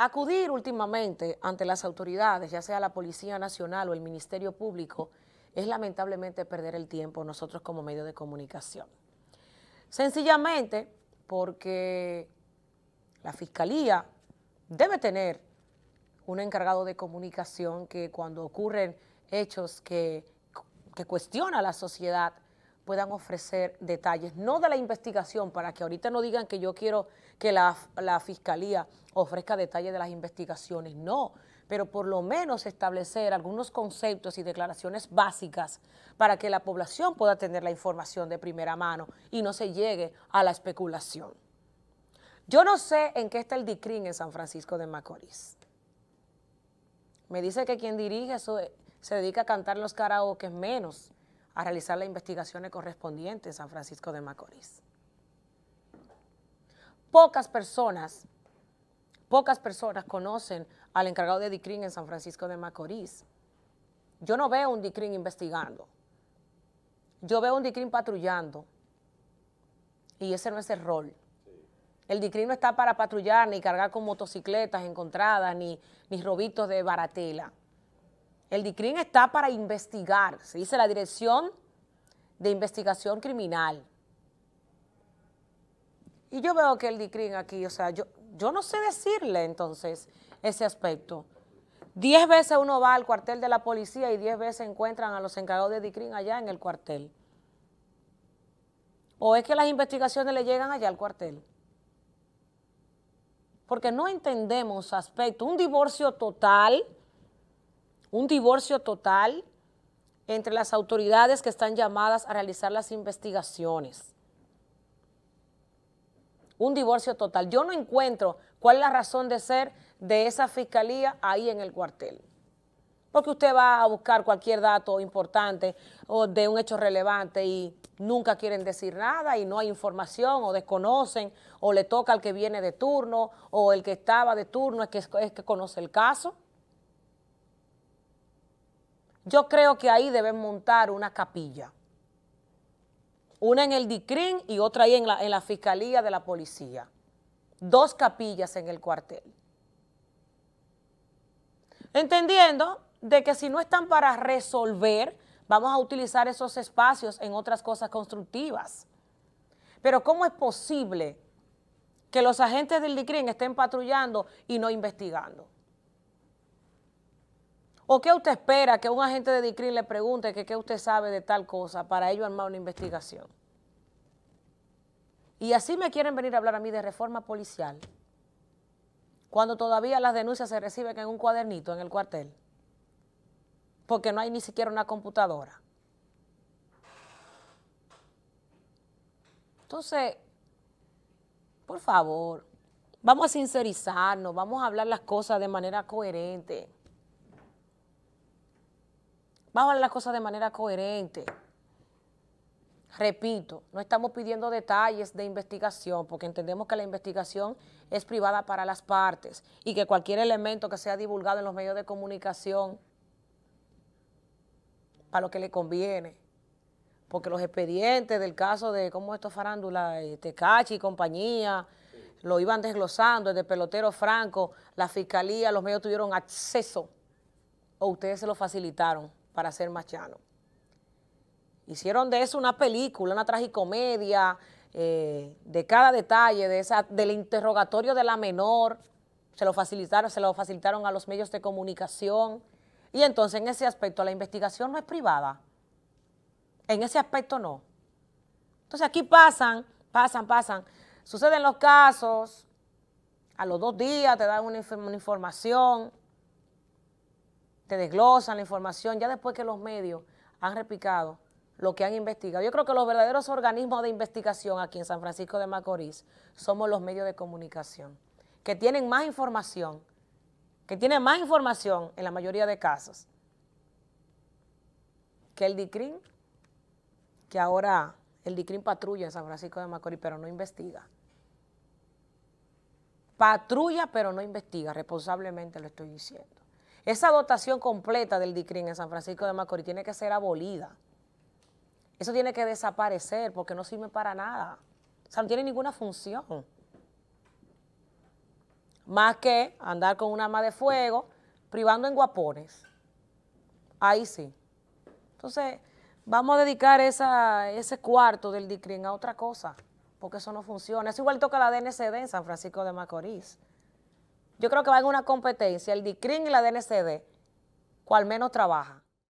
acudir últimamente ante las autoridades, ya sea la Policía Nacional o el Ministerio Público, es lamentablemente perder el tiempo nosotros como medio de comunicación. Sencillamente porque la Fiscalía debe tener un encargado de comunicación que cuando ocurren hechos que, que cuestiona la sociedad, puedan ofrecer detalles, no de la investigación, para que ahorita no digan que yo quiero que la, Fiscalía ofrezca detalles de las investigaciones, no, pero por lo menos establecer algunos conceptos y declaraciones básicas para que la población pueda tener la información de primera mano y no se llegue a la especulación. Yo no sé en qué está el DICRIN en San Francisco de Macorís. Me dice que quien dirige eso eh, se dedica a cantar los karaoke menos a realizar las investigaciones correspondientes en San Francisco de Macorís. Pocas personas, pocas personas conocen al encargado de DICRIN en San Francisco de Macorís. Yo no veo un DICRIN investigando. Yo veo un DICRIN patrullando. Y ese no es el rol. El DICRIN no está para patrullar, ni cargar con motocicletas encontradas, ni, ni robitos de baratela. El DICRIN está para investigar, se dice la Dirección de Investigación Criminal. Y yo veo que el DICRIN aquí, o sea, yo, yo no sé decirle entonces ese aspecto. Diez veces uno va al cuartel de la policía y diez veces encuentran a los encargados de DICRIN allá en el cuartel. ¿O es que las investigaciones le llegan allá al cuartel? Porque no entendemos aspecto. Un divorcio total un divorcio total entre las autoridades que están llamadas a realizar las investigaciones. Un divorcio total. Yo no encuentro cuál es la razón de ser de esa fiscalía ahí en el cuartel. Porque usted va a buscar cualquier dato importante o de un hecho relevante y nunca quieren decir nada y no hay información o desconocen o le toca al que viene de turno o el que estaba de turno es que, es que conoce el caso. Yo creo que ahí deben montar una capilla. Una en el DICRIN y otra ahí en la, en la Fiscalía de la Policía. Dos capillas en el cuartel. Entendiendo de que si no están para resolver, vamos a utilizar esos espacios en otras cosas constructivas. Pero ¿cómo es posible que los agentes del DICRIN estén patrullando y no investigando? ¿O qué usted espera que un agente de DICRIN le pregunte que qué usted sabe de tal cosa para ello armar una investigación? Y así me quieren venir a hablar a mí de reforma policial, cuando todavía las denuncias se reciben en un cuadernito en el cuartel, porque no hay ni siquiera una computadora. Entonces, por favor, vamos a sincerizarnos, vamos a hablar las cosas de manera coherente. Vamos a ver las cosas de manera coherente. Repito, no estamos pidiendo detalles de investigación porque entendemos que la investigación es privada para las partes y que cualquier elemento que sea divulgado en los medios de comunicación para lo que le conviene, porque los expedientes del caso de cómo esto? farándula, Tecachi este, y compañía, lo iban desglosando desde Pelotero Franco, la fiscalía, los medios tuvieron acceso o ustedes se lo facilitaron para ser más llano. Hicieron de eso una película, una tragicomedia, eh, de cada detalle, de esa, del interrogatorio de la menor, se lo facilitaron, se lo facilitaron a los medios de comunicación. Y entonces en ese aspecto la investigación no es privada. En ese aspecto no. Entonces aquí pasan, pasan, pasan. Suceden los casos, a los dos días te dan una información, te desglosan la información, ya después que los medios han repicado lo que han investigado. Yo creo que los verdaderos organismos de investigación aquí en San Francisco de Macorís somos los medios de comunicación, que tienen más información, que tienen más información en la mayoría de casos que el Dicrim, que ahora el Dicrim patrulla en San Francisco de Macorís, pero no investiga. Patrulla, pero no investiga, responsablemente lo estoy diciendo. Esa dotación completa del DICRIN en San Francisco de Macorís tiene que ser abolida. Eso tiene que desaparecer porque no sirve para nada. O sea, no tiene ninguna función. Más que andar con un arma de fuego privando en guapones. Ahí sí. Entonces, vamos a dedicar ese cuarto del DICRIN a otra cosa, porque eso no funciona. Es igual toca la DNCD en San Francisco de Macorís. Yo creo que va en una competencia el DICRIN y la DNCD, cual menos trabaja.